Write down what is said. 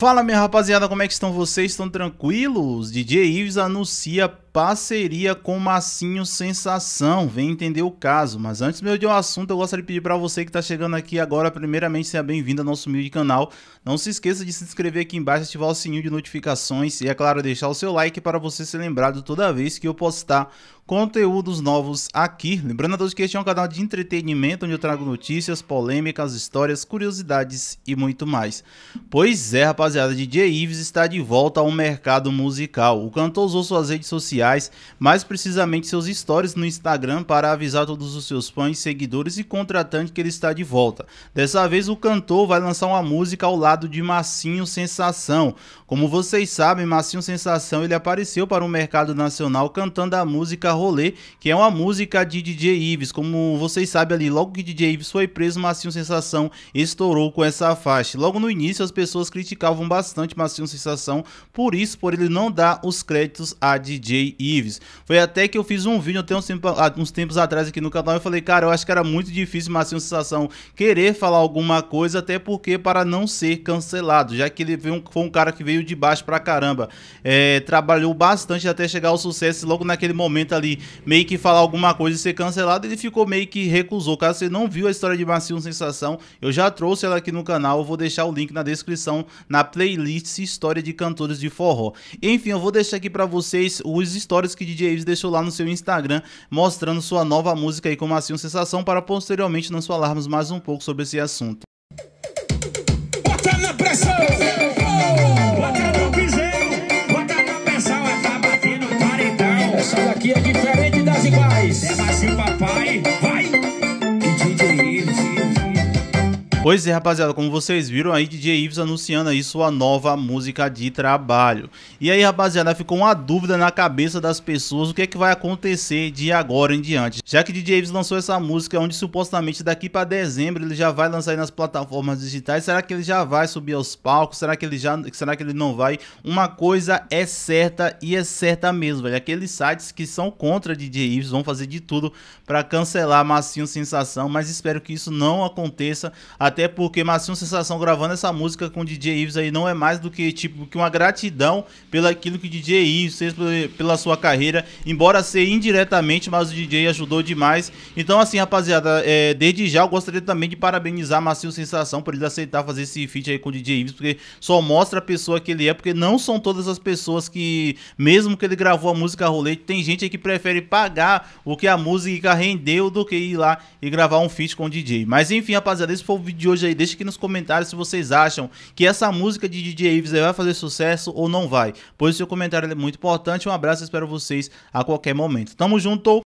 Fala minha rapaziada, como é que estão vocês? Estão tranquilos? DJ Ives anuncia parceria com Massinho Sensação. Vem entender o caso. Mas antes meu de um assunto, eu gostaria de pedir para você que está chegando aqui agora, primeiramente, seja bem-vindo ao nosso humilde canal. Não se esqueça de se inscrever aqui embaixo, ativar o sininho de notificações e, é claro, deixar o seu like para você ser lembrado toda vez que eu postar conteúdos novos aqui. Lembrando a todos que este é um canal de entretenimento onde eu trago notícias, polêmicas, histórias, curiosidades e muito mais. Pois é, rapaziada, DJ Ives está de volta ao mercado musical. O cantor usou suas redes sociais sociais, mais precisamente seus stories no Instagram, para avisar todos os seus fãs, seguidores e contratantes que ele está de volta. Dessa vez, o cantor vai lançar uma música ao lado de Massinho Sensação. Como vocês sabem, Massinho Sensação ele apareceu para o mercado nacional cantando a música Rolê, que é uma música de DJ Ives. Como vocês sabem ali, logo que DJ Ives foi preso, Massinho Sensação estourou com essa faixa. Logo no início, as pessoas criticavam bastante Massinho Sensação por isso, por ele não dar os créditos a DJ Ives. Foi até que eu fiz um vídeo até uns, tempos, ah, uns tempos atrás aqui no canal e falei, cara, eu acho que era muito difícil Marcinho Sensação querer falar alguma coisa, até porque para não ser cancelado, já que ele foi um, foi um cara que veio de baixo pra caramba. É, trabalhou bastante até chegar ao sucesso, logo naquele momento ali, meio que falar alguma coisa e ser cancelado, ele ficou meio que recusou. Caso você não viu a história de Marcinho Sensação, eu já trouxe ela aqui no canal, eu vou deixar o link na descrição, na playlist História de Cantores de Forró. Enfim, eu vou deixar aqui para vocês os stories que DJ Ives deixou lá no seu Instagram, mostrando sua nova música e como assim uma sensação, para posteriormente nós falarmos mais um pouco sobre esse assunto. Bota na pressão! Pois é, rapaziada, como vocês viram aí, DJ Ives anunciando aí sua nova música de trabalho. E aí, rapaziada, ficou uma dúvida na cabeça das pessoas o que é que vai acontecer de agora em diante. Já que DJ Ives lançou essa música, onde supostamente daqui para dezembro ele já vai lançar aí nas plataformas digitais, será que ele já vai subir aos palcos? Será que ele já, será que ele não vai? Uma coisa é certa e é certa mesmo, velho. Aqueles sites que são contra DJ Ives vão fazer de tudo para cancelar Massinho Sensação, mas espero que isso não aconteça até até porque Massinho Sensação gravando essa música com o DJ Ives aí não é mais do que tipo que uma gratidão pelo aquilo que o DJ Ives fez pela sua carreira, embora ser indiretamente, mas o DJ ajudou demais. Então assim, rapaziada, é, desde já eu gostaria também de parabenizar Massinho Sensação por ele aceitar fazer esse feat aí com o DJ Ives, porque só mostra a pessoa que ele é, porque não são todas as pessoas que mesmo que ele gravou a música rolete, tem gente aí que prefere pagar o que a música rendeu do que ir lá e gravar um feat com o DJ. Mas enfim, rapaziada, esse foi o vídeo de hoje aí, deixa aqui nos comentários se vocês acham que essa música de DJ Ives vai fazer sucesso ou não vai. Pois o seu comentário é muito importante. Um abraço, espero vocês a qualquer momento. Tamo junto!